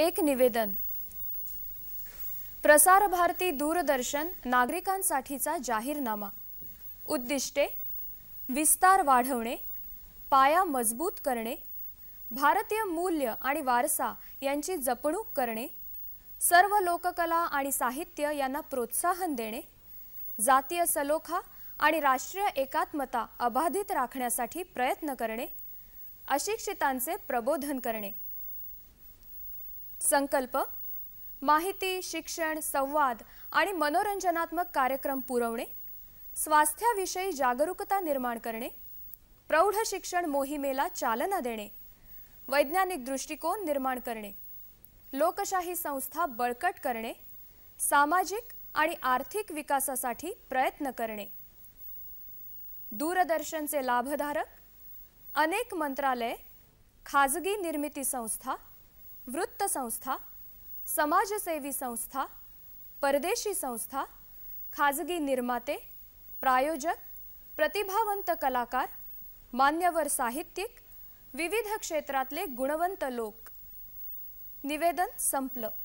एक निवेदन प्रसार भारती दूरदर्शन नागरिकांसाठीचा जाहीरनामा उद्दिष्टे विस्तार वाढवणे पाया मजबूत करणे भारतीय मूल्य आणि वारसा यांची जपणूक करणे सर्व लोककला आणि साहित्य यांना प्रोत्साहन देणे जातीय सलोखा आणि राष्ट्रीय एकात्मता अबाधित राखण्यासाठी प्रयत्न करणे अशिक्षितांचे प्रबोधन करणे संकल्प माहिती शिक्षण संवाद आणि मनोरंजनात्मक कार्यक्रम पुरवणे स्वास्थ्याविषयी जागरूकता निर्माण करणे प्रौढ शिक्षण मोहिमेला चालना देणे वैज्ञानिक दृष्टिकोन निर्माण करणे लोकशाही संस्था बळकट करणे सामाजिक आणि आर्थिक विकासासाठी प्रयत्न करणे दूरदर्शनचे लाभधारक अनेक मंत्रालय खाजगी निर्मिती संस्था वृत्तसंस्था समाजसेवी संस्था परदेशी संस्था खाजगी निर्माते प्रायोजक प्रतिभावंत कलाकार मान्यवर साहित्यिक विविध क्षेत्रातले गुणवंत लोक निवेदन संपलं